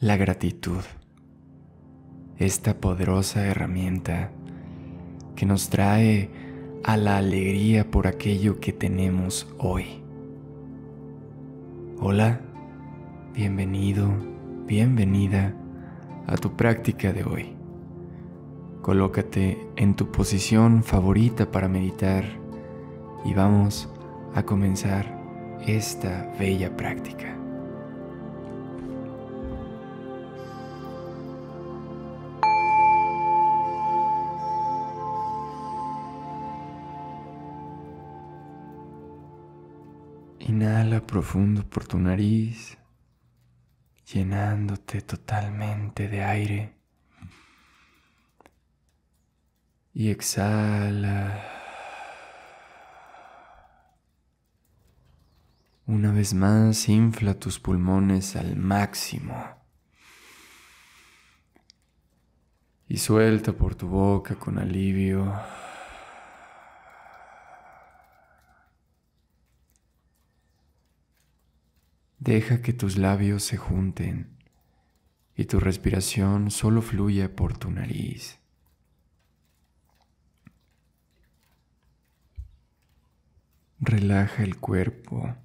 La gratitud. Esta poderosa herramienta que nos trae a la alegría por aquello que tenemos hoy. Hola, bienvenido, bienvenida a tu práctica de hoy. Colócate en tu posición favorita para meditar y vamos a comenzar esta bella práctica. Inhala profundo por tu nariz, llenándote totalmente de aire. Y exhala. Una vez más, infla tus pulmones al máximo. Y suelta por tu boca con alivio. Deja que tus labios se junten y tu respiración solo fluya por tu nariz. Relaja el cuerpo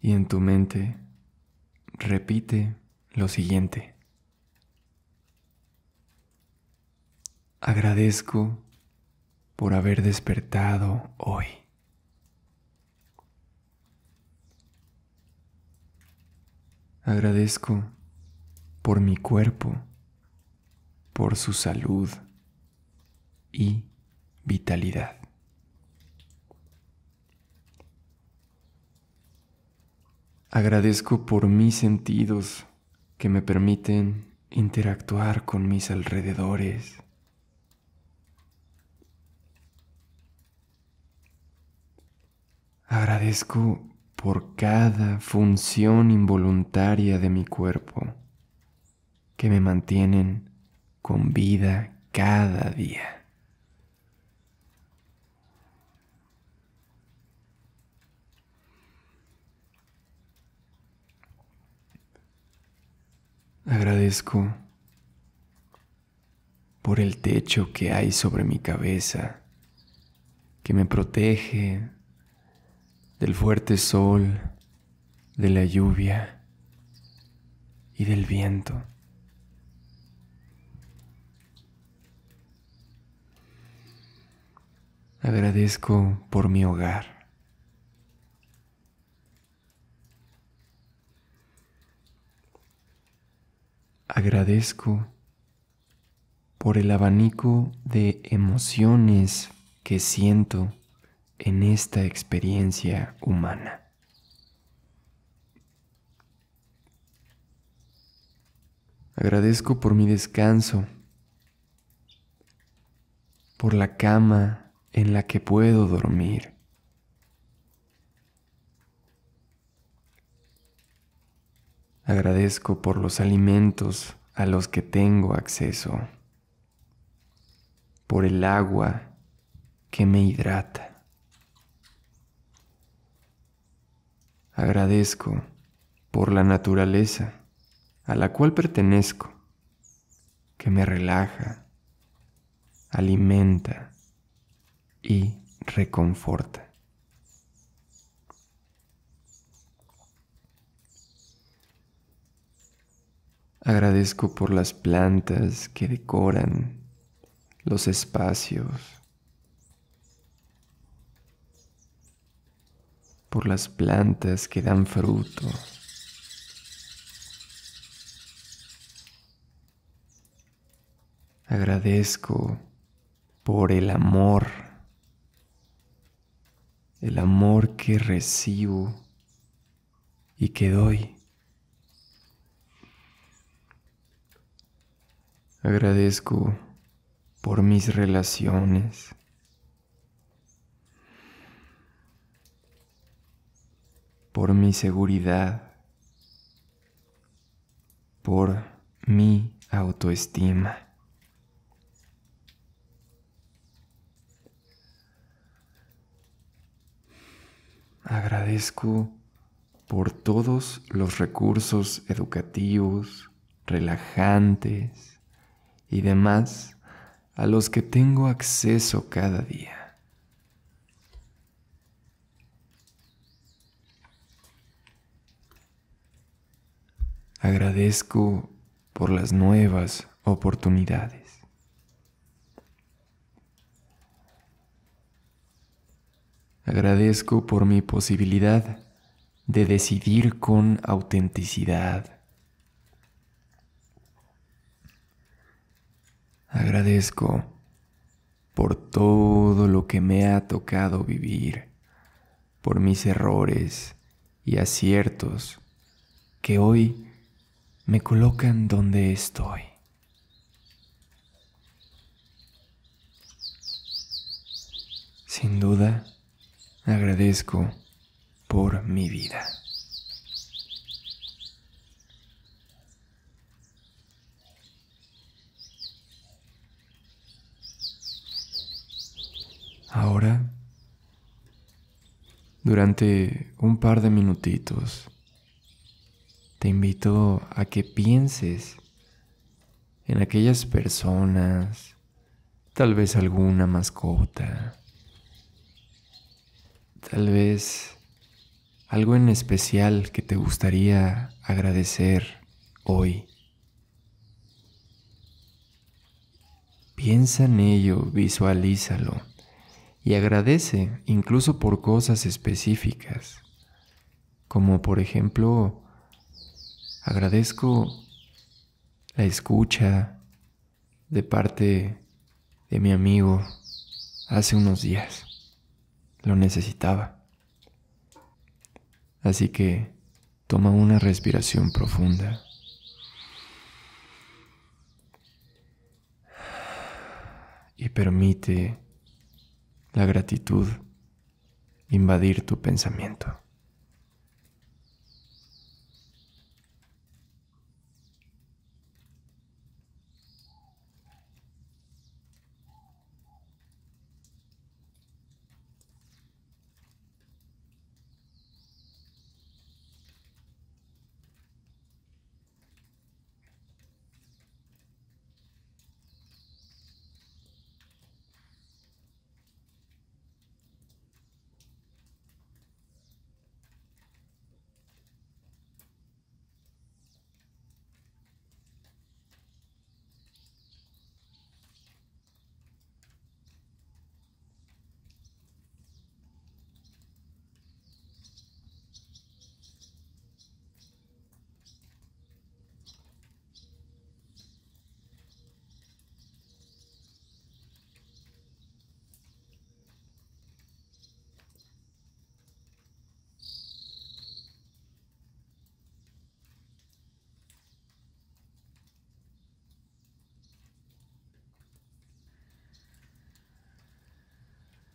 y en tu mente repite lo siguiente. Agradezco por haber despertado hoy. Agradezco por mi cuerpo, por su salud y vitalidad. Agradezco por mis sentidos que me permiten interactuar con mis alrededores. Agradezco por cada función involuntaria de mi cuerpo que me mantienen con vida cada día. Agradezco por el techo que hay sobre mi cabeza, que me protege del fuerte sol, de la lluvia y del viento. Agradezco por mi hogar. Agradezco por el abanico de emociones que siento en esta experiencia humana. Agradezco por mi descanso, por la cama en la que puedo dormir. Agradezco por los alimentos a los que tengo acceso, por el agua que me hidrata. Agradezco por la naturaleza a la cual pertenezco, que me relaja, alimenta y reconforta. Agradezco por las plantas que decoran los espacios las plantas que dan fruto. Agradezco por el amor, el amor que recibo y que doy. Agradezco por mis relaciones. por mi seguridad, por mi autoestima. Agradezco por todos los recursos educativos, relajantes y demás a los que tengo acceso cada día. Agradezco por las nuevas oportunidades. Agradezco por mi posibilidad de decidir con autenticidad. Agradezco por todo lo que me ha tocado vivir, por mis errores y aciertos que hoy me colocan donde estoy. Sin duda, agradezco por mi vida. Ahora, durante un par de minutitos, te invito a que pienses en aquellas personas, tal vez alguna mascota, tal vez algo en especial que te gustaría agradecer hoy. Piensa en ello, visualízalo y agradece incluso por cosas específicas, como por ejemplo Agradezco la escucha de parte de mi amigo hace unos días. Lo necesitaba. Así que toma una respiración profunda. Y permite la gratitud invadir tu pensamiento.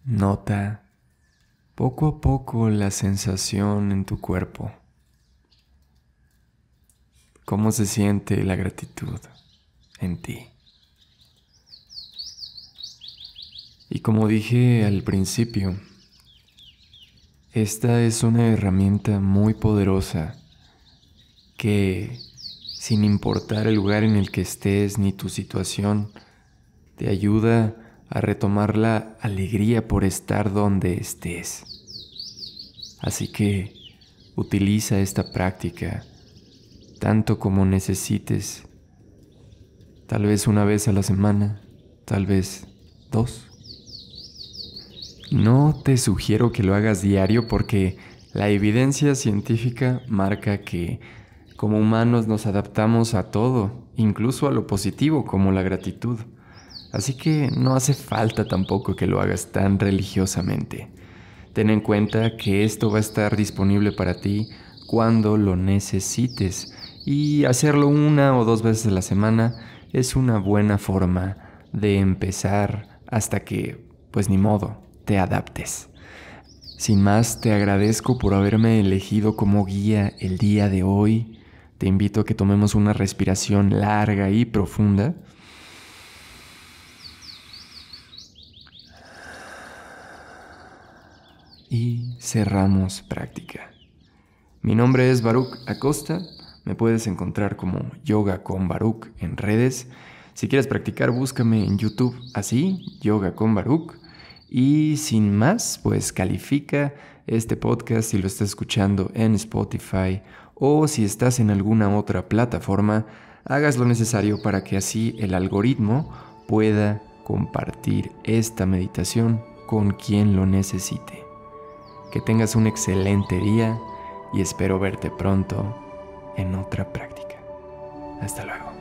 Nota poco a poco la sensación en tu cuerpo. ¿Cómo se siente la gratitud en ti? Y como dije al principio, esta es una herramienta muy poderosa que, sin importar el lugar en el que estés ni tu situación, te ayuda a retomar la alegría por estar donde estés. Así que utiliza esta práctica tanto como necesites, tal vez una vez a la semana, tal vez dos. No te sugiero que lo hagas diario porque la evidencia científica marca que como humanos nos adaptamos a todo, incluso a lo positivo como la gratitud. Así que no hace falta tampoco que lo hagas tan religiosamente. Ten en cuenta que esto va a estar disponible para ti cuando lo necesites y hacerlo una o dos veces a la semana es una buena forma de empezar hasta que, pues ni modo, te adaptes. Sin más, te agradezco por haberme elegido como guía el día de hoy. Te invito a que tomemos una respiración larga y profunda cerramos práctica. Mi nombre es Baruch Acosta, me puedes encontrar como Yoga con Baruch en redes. Si quieres practicar, búscame en YouTube así, Yoga con Baruch. Y sin más, pues califica este podcast si lo estás escuchando en Spotify o si estás en alguna otra plataforma, hagas lo necesario para que así el algoritmo pueda compartir esta meditación con quien lo necesite. Que tengas un excelente día y espero verte pronto en otra práctica. Hasta luego.